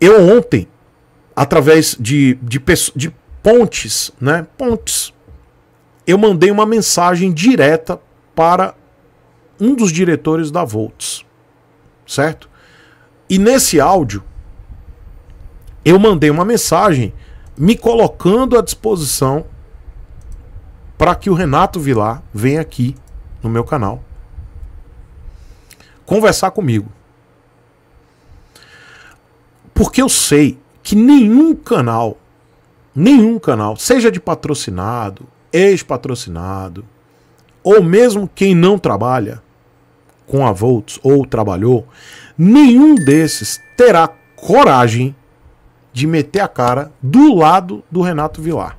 Eu ontem, através de, de, de pontes, né? Pontes. Eu mandei uma mensagem direta para um dos diretores da Volts, certo? E nesse áudio, eu mandei uma mensagem me colocando à disposição para que o Renato Vilar venha aqui no meu canal conversar comigo. Porque eu sei que nenhum canal, nenhum canal, seja de patrocinado, ex-patrocinado, ou mesmo quem não trabalha com a Volts ou trabalhou, nenhum desses terá coragem de meter a cara do lado do Renato Vilar.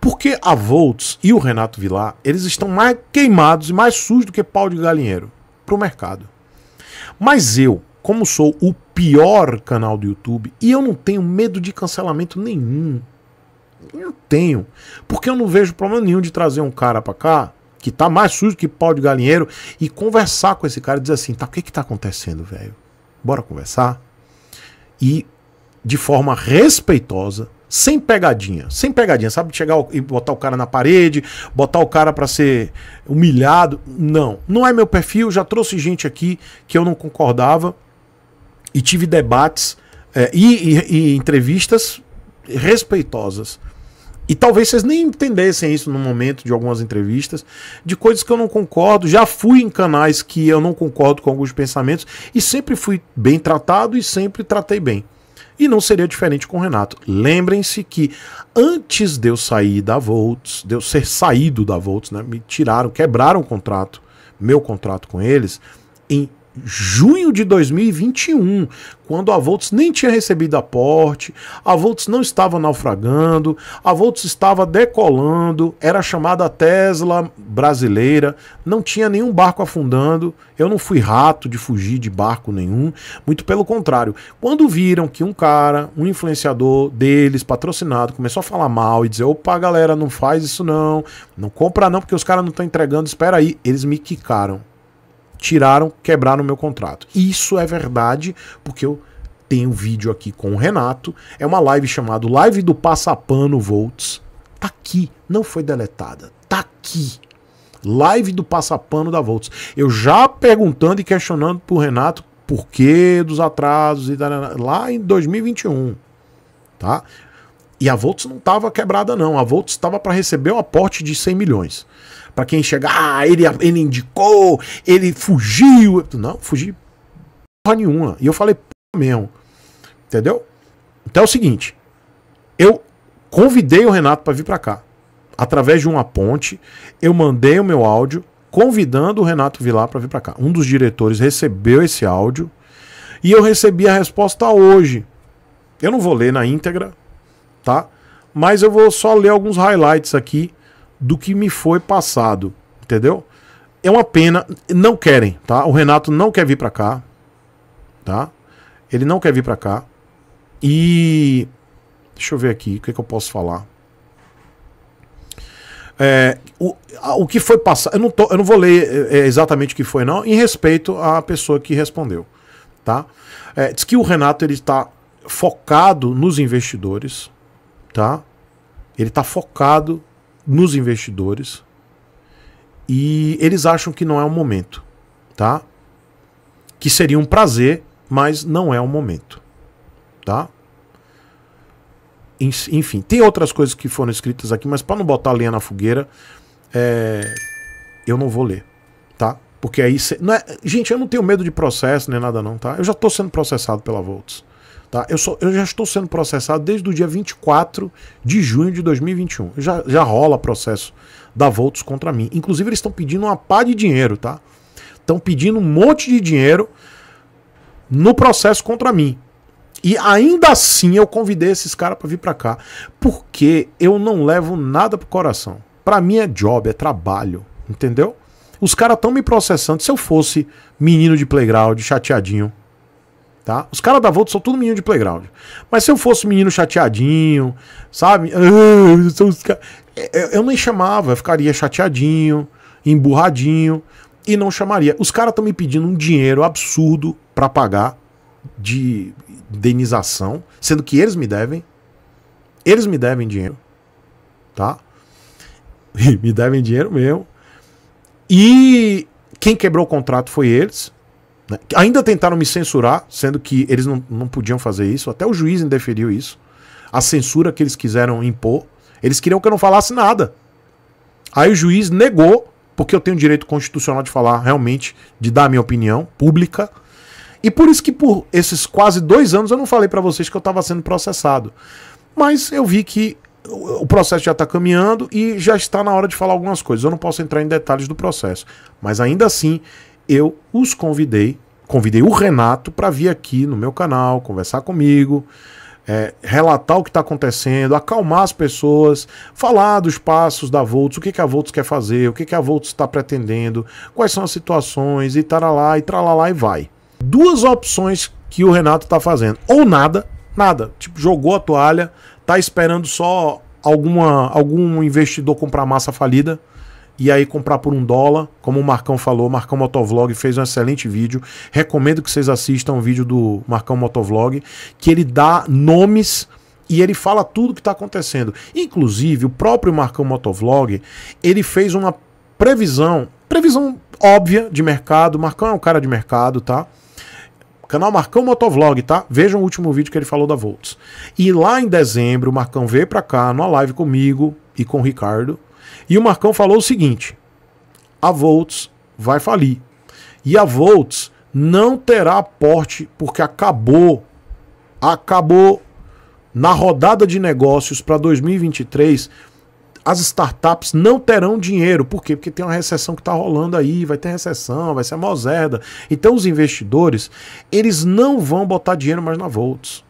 Porque a Volts e o Renato Vilar, eles estão mais queimados e mais sujos do que pau de galinheiro para o mercado. Mas eu, como sou o pior canal do YouTube e eu não tenho medo de cancelamento nenhum. Não tenho. Porque eu não vejo problema nenhum de trazer um cara pra cá que tá mais sujo que pau de galinheiro e conversar com esse cara e dizer assim: tá, o que que tá acontecendo, velho? Bora conversar? E de forma respeitosa, sem pegadinha, sem pegadinha, sabe? Chegar e botar o cara na parede, botar o cara para ser humilhado. Não, não é meu perfil. Já trouxe gente aqui que eu não concordava e tive debates é, e, e, e entrevistas respeitosas. E talvez vocês nem entendessem isso no momento de algumas entrevistas, de coisas que eu não concordo. Já fui em canais que eu não concordo com alguns pensamentos e sempre fui bem tratado e sempre tratei bem. E não seria diferente com o Renato. Lembrem-se que antes de eu sair da Volts, de eu ser saído da Volts, né, me tiraram, quebraram o contrato, meu contrato com eles, em junho de 2021, quando a Volts nem tinha recebido aporte, a Volts não estava naufragando, a Volts estava decolando, era chamada Tesla brasileira, não tinha nenhum barco afundando. Eu não fui rato de fugir de barco nenhum, muito pelo contrário. Quando viram que um cara, um influenciador deles, patrocinado, começou a falar mal e dizer: opa, galera, não faz isso não, não compra não, porque os caras não estão entregando, espera aí, eles me quicaram tiraram, quebraram o meu contrato. Isso é verdade, porque eu tenho vídeo aqui com o Renato. É uma live chamada Live do Passapano Volts. Tá aqui, não foi deletada. Tá aqui. Live do Passapano da Volts. Eu já perguntando e questionando pro Renato por que dos atrasos e lá em 2021, tá? E a Volts não estava quebrada, não. A Volts estava para receber o aporte de 100 milhões. Para quem chegar ah, ele, ele indicou, ele fugiu. Não, fugi porra nenhuma. E eu falei, porra mesmo. Entendeu? Então é o seguinte: eu convidei o Renato para vir para cá. Através de uma ponte, eu mandei o meu áudio convidando o Renato Vilar para vir para cá. Um dos diretores recebeu esse áudio e eu recebi a resposta hoje. Eu não vou ler na íntegra, tá? Mas eu vou só ler alguns highlights aqui do que me foi passado, entendeu? É uma pena, não querem, tá? O Renato não quer vir para cá, tá? Ele não quer vir para cá. E deixa eu ver aqui o que, é que eu posso falar. É, o, o que foi passado, eu não, tô, eu não vou ler é, é, exatamente o que foi, não, em respeito à pessoa que respondeu. Tá? É, diz que o Renato ele está focado nos investidores, tá? Ele está focado nos investidores e eles acham que não é o momento, tá? Que seria um prazer, mas não é o momento, tá? Enfim, tem outras coisas que foram escritas aqui, mas para não botar lenha na fogueira, é... eu não vou ler, tá? Porque aí. Cê... Não é... Gente, eu não tenho medo de processo nem nada, não, tá? Eu já estou sendo processado pela Volts. Tá? Eu, sou, eu já estou sendo processado desde o dia 24 de junho de 2021. Já, já rola processo da Volts contra mim. Inclusive, eles estão pedindo uma pá de dinheiro, tá? Estão pedindo um monte de dinheiro no processo contra mim. E ainda assim eu convidei esses caras para vir para cá, porque eu não levo nada pro coração. Para mim é job, é trabalho, entendeu? Os caras estão me processando. Se eu fosse menino de playground, chateadinho, Tá? Os caras da Volta são tudo menino de playground. Mas se eu fosse menino chateadinho, sabe? É, é, eu nem chamava, eu ficaria chateadinho, emburradinho e não chamaria. Os caras estão me pedindo um dinheiro absurdo para pagar de indenização, sendo que eles me devem. Eles me devem dinheiro, tá? me devem dinheiro mesmo. E quem quebrou o contrato foi eles. Né? Ainda tentaram me censurar, sendo que eles não, não podiam fazer isso, até o juiz indeferiu isso. A censura que eles quiseram impor, eles queriam que eu não falasse nada. Aí o juiz negou, porque eu tenho direito constitucional de falar realmente, de dar a minha opinião pública. E por isso que por esses quase dois anos eu não falei para vocês que eu estava sendo processado. Mas eu vi que o processo já está caminhando e já está na hora de falar algumas coisas. Eu não posso entrar em detalhes do processo. Mas ainda assim, eu os convidei, convidei o Renato para vir aqui no meu canal, conversar comigo, é, relatar o que está acontecendo, acalmar as pessoas, falar dos passos da Volts, o que, que a Volts quer fazer, o que, que a Volts está pretendendo, quais são as situações, e lá e tralalá, e vai. Duas opções que o Renato está fazendo. Ou nada, nada. Tipo, jogou a toalha, tá esperando só alguma, algum investidor comprar massa falida e aí comprar por um dólar, como o Marcão falou, Marcão Motovlog fez um excelente vídeo. Recomendo que vocês assistam o vídeo do Marcão Motovlog, que ele dá nomes e ele fala tudo o que está acontecendo. Inclusive, o próprio Marcão Motovlog, ele fez uma previsão, previsão óbvia de mercado. Marcão é um cara de mercado, tá? Canal Marcão Motovlog, tá? Vejam o último vídeo que ele falou da Volts. E lá em dezembro, o Marcão veio para cá numa live comigo e com o Ricardo, e o Marcão falou o seguinte: a Volts vai falir. E a Volts não terá aporte porque acabou acabou na rodada de negócios para 2023 as startups não terão dinheiro. Por quê? Porque tem uma recessão que está rolando aí, vai ter recessão, vai ser a mozerda. Então os investidores, eles não vão botar dinheiro mais na Volts.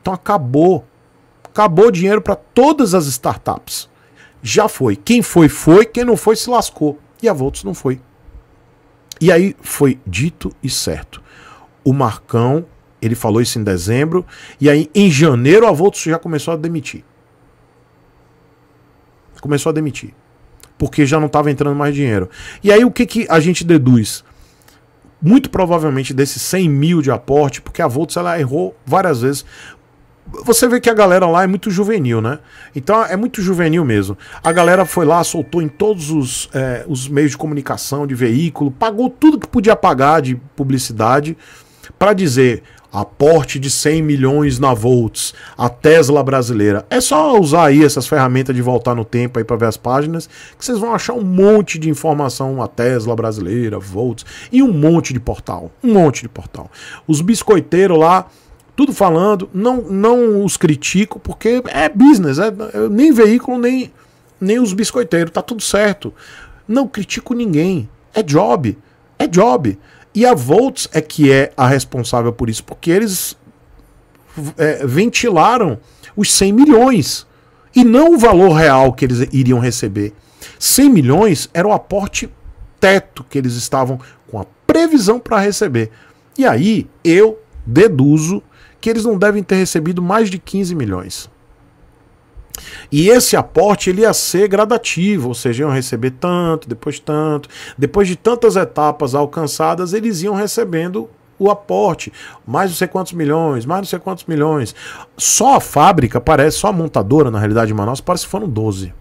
Então acabou. Acabou o dinheiro para todas as startups já foi. Quem foi, foi. Quem não foi, se lascou. E a Volts não foi. E aí foi dito e certo. O Marcão, ele falou isso em dezembro. E aí em janeiro a Volts já começou a demitir. Começou a demitir. Porque já não estava entrando mais dinheiro. E aí o que, que a gente deduz? muito provavelmente desses 100 mil de aporte, porque a Volts ela errou várias vezes você vê que a galera lá é muito juvenil, né? Então é muito juvenil mesmo. A galera foi lá, soltou em todos os, é, os meios de comunicação, de veículo, pagou tudo que podia pagar de publicidade para dizer aporte de 100 milhões na Volts, a Tesla brasileira. É só usar aí essas ferramentas de voltar no tempo aí para ver as páginas, que vocês vão achar um monte de informação a Tesla brasileira, Volts e um monte de portal, um monte de portal. Os biscoiteiros lá tudo falando, não, não os critico, porque é business, é, nem veículo, nem, nem os biscoiteiros, tá tudo certo. Não critico ninguém, é job, é job. E a Volts é que é a responsável por isso, porque eles é, ventilaram os 100 milhões e não o valor real que eles iriam receber. 100 milhões era o aporte teto que eles estavam com a previsão para receber. E aí eu deduzo que eles não devem ter recebido mais de 15 milhões. E esse aporte ele ia ser gradativo, ou seja, iam receber tanto, depois tanto, depois de tantas etapas alcançadas, eles iam recebendo o aporte, mais não sei quantos milhões, mais não sei quantos milhões. Só a fábrica, parece, só a montadora, na realidade, em Manaus, parece que foram 12.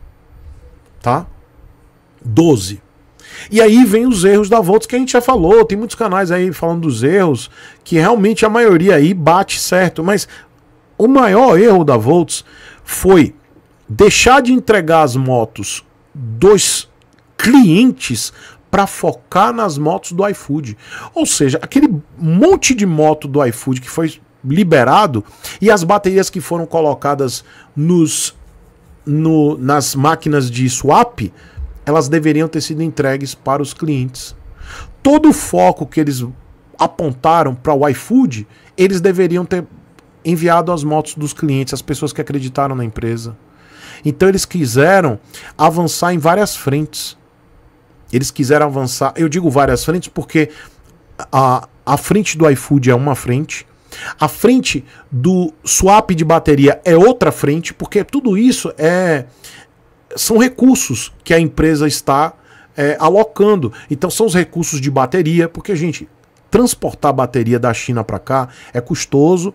Tá? 12. E aí vem os erros da Volts que a gente já falou. Tem muitos canais aí falando dos erros, que realmente a maioria aí bate certo. Mas o maior erro da Volts foi deixar de entregar as motos dos clientes para focar nas motos do iFood. Ou seja, aquele monte de moto do iFood que foi liberado e as baterias que foram colocadas nos no, nas máquinas de swap elas deveriam ter sido entregues para os clientes. Todo o foco que eles apontaram para o iFood, eles deveriam ter enviado as motos dos clientes, as pessoas que acreditaram na empresa. Então eles quiseram avançar em várias frentes. Eles quiseram avançar, eu digo várias frentes porque a, a frente do iFood é uma frente, a frente do swap de bateria é outra frente, porque tudo isso é, são recursos que a empresa está é, alocando. Então são os recursos de bateria, porque, gente, transportar bateria da China para cá é custoso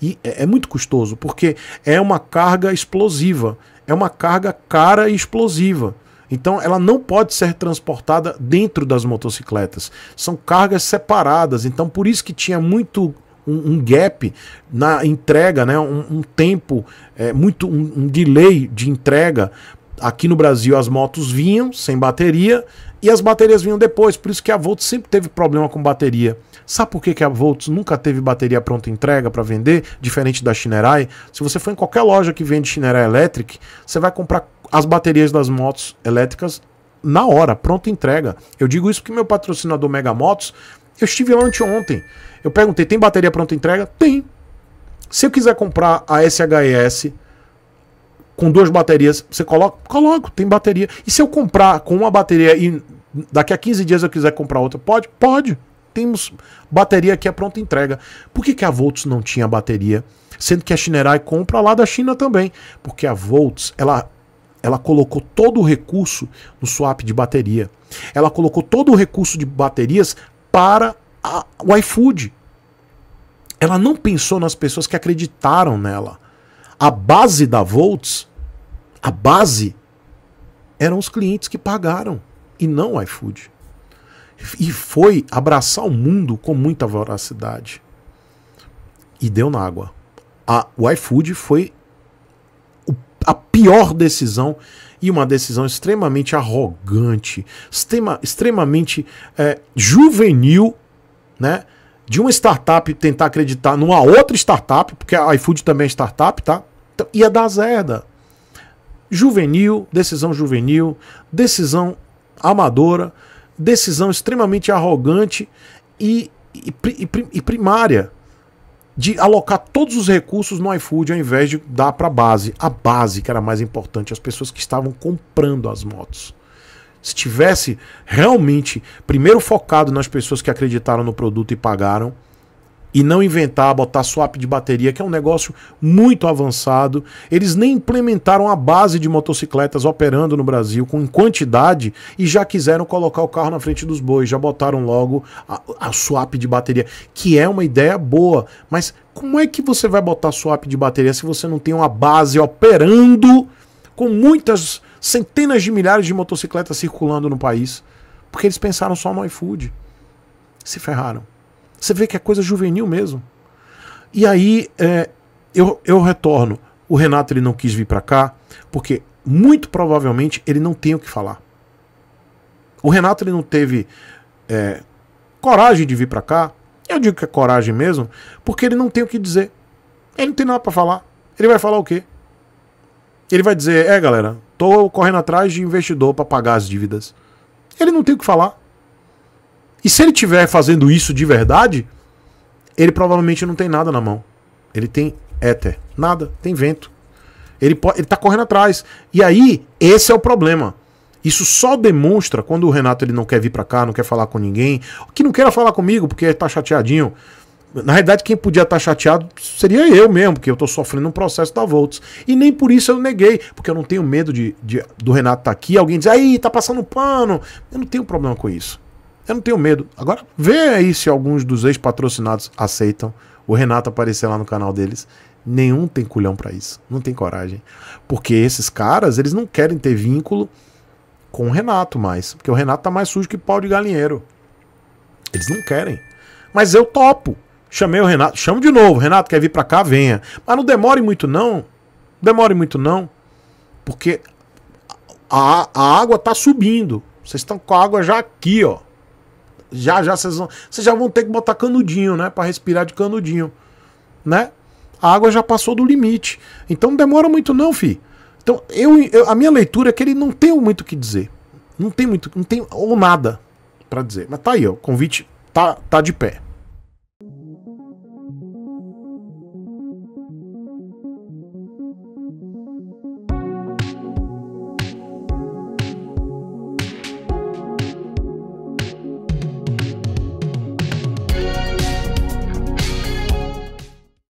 e é, é muito custoso, porque é uma carga explosiva, é uma carga cara e explosiva. Então ela não pode ser transportada dentro das motocicletas. São cargas separadas. Então por isso que tinha muito um, um gap na entrega, né? um, um tempo, é, muito um, um delay de entrega, aqui no Brasil as motos vinham sem bateria e as baterias vinham depois, por isso que a Volts sempre teve problema com bateria. Sabe por que, que a Volts nunca teve bateria pronta entrega para vender, diferente da Shinerai? Se você for em qualquer loja que vende Shinerai Electric, você vai comprar as baterias das motos elétricas na hora, pronta entrega. Eu digo isso porque meu patrocinador Mega Motos, eu estive lá ontem. Eu perguntei: tem bateria pronta entrega? Tem. Se eu quiser comprar a SHS com duas baterias, você coloca? Coloco, tem bateria. E se eu comprar com uma bateria e daqui a 15 dias eu quiser comprar outra, pode? Pode. Temos bateria aqui é pronta entrega. Por que, que a Volts não tinha bateria? Sendo que a Shinerai compra lá da China também. Porque a Volts, ela ela colocou todo o recurso no swap de bateria. Ela colocou todo o recurso de baterias para o iFood. Ela não pensou nas pessoas que acreditaram nela. A base da Volts, a base, eram os clientes que pagaram e não o iFood. E foi abraçar o mundo com muita voracidade. E deu na água. A, o iFood foi o, a pior decisão e uma decisão extremamente arrogante, extrema, extremamente é, juvenil, né? De uma startup tentar acreditar numa outra startup, porque a iFood também é startup, tá? Então, ia dar zerda. Juvenil, decisão juvenil, decisão amadora, decisão extremamente arrogante e, e, e, e primária de alocar todos os recursos no iFood ao invés de dar para a base. A base que era mais importante, as pessoas que estavam comprando as motos. Se tivesse realmente primeiro focado nas pessoas que acreditaram no produto e pagaram, e não inventar, botar swap de bateria, que é um negócio muito avançado. Eles nem implementaram a base de motocicletas operando no Brasil com quantidade e já quiseram colocar o carro na frente dos bois, já botaram logo a, a swap de bateria, que é uma ideia boa, mas como é que você vai botar swap de bateria se você não tem uma base operando com muitas centenas de milhares de motocicletas circulando no país? Porque eles pensaram só no iFood. Se ferraram. Você vê que é coisa juvenil mesmo. E aí é, eu, eu retorno. O Renato ele não quis vir para cá porque muito provavelmente ele não tem o que falar. O Renato ele não teve é, coragem de vir para cá. Eu digo que é coragem mesmo porque ele não tem o que dizer. Ele não tem nada para falar. Ele vai falar o quê? Ele vai dizer: é galera, tô correndo atrás de investidor para pagar as dívidas. Ele não tem o que falar. E se ele estiver fazendo isso de verdade, ele provavelmente não tem nada na mão. Ele tem éter, nada, tem vento. Ele, está tá correndo atrás. E aí, esse é o problema. Isso só demonstra quando o Renato ele não quer vir para cá, não quer falar com ninguém, que não queira falar comigo porque está tá chateadinho. Na realidade, quem podia estar tá chateado seria eu mesmo, porque eu tô sofrendo um processo da Volts. E nem por isso eu neguei, porque eu não tenho medo de, de do Renato estar tá aqui, alguém diz aí, tá passando pano. Eu não tenho problema com isso. Eu não tenho medo. Agora, vê aí se alguns dos ex-patrocinados aceitam o Renato aparecer lá no canal deles. Nenhum tem culhão para isso. Não tem coragem. Porque esses caras, eles não querem ter vínculo com o Renato mais. Porque o Renato tá mais sujo que pau de galinheiro. Eles não querem. Mas eu topo. Chamei o Renato. Chamo de novo. Renato, quer vir pra cá? Venha. Mas não demore muito, não. Demore muito, não. Porque a, a água tá subindo. Vocês estão com a água já aqui, ó já já vocês vão, vocês já vão ter que botar canudinho, né, para respirar de canudinho, né? A água já passou do limite. Então não demora muito não, fi. Então eu, eu a minha leitura é que ele não tem muito o que dizer. Não tem muito, não tem ou nada para dizer. Mas tá aí, ó, o convite tá tá de pé.